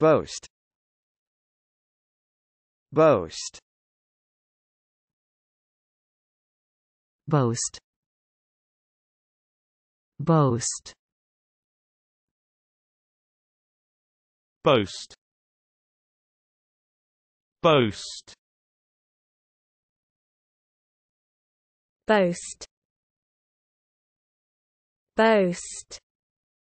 Boast Boast Boast Boast Boast Boast Boast Boast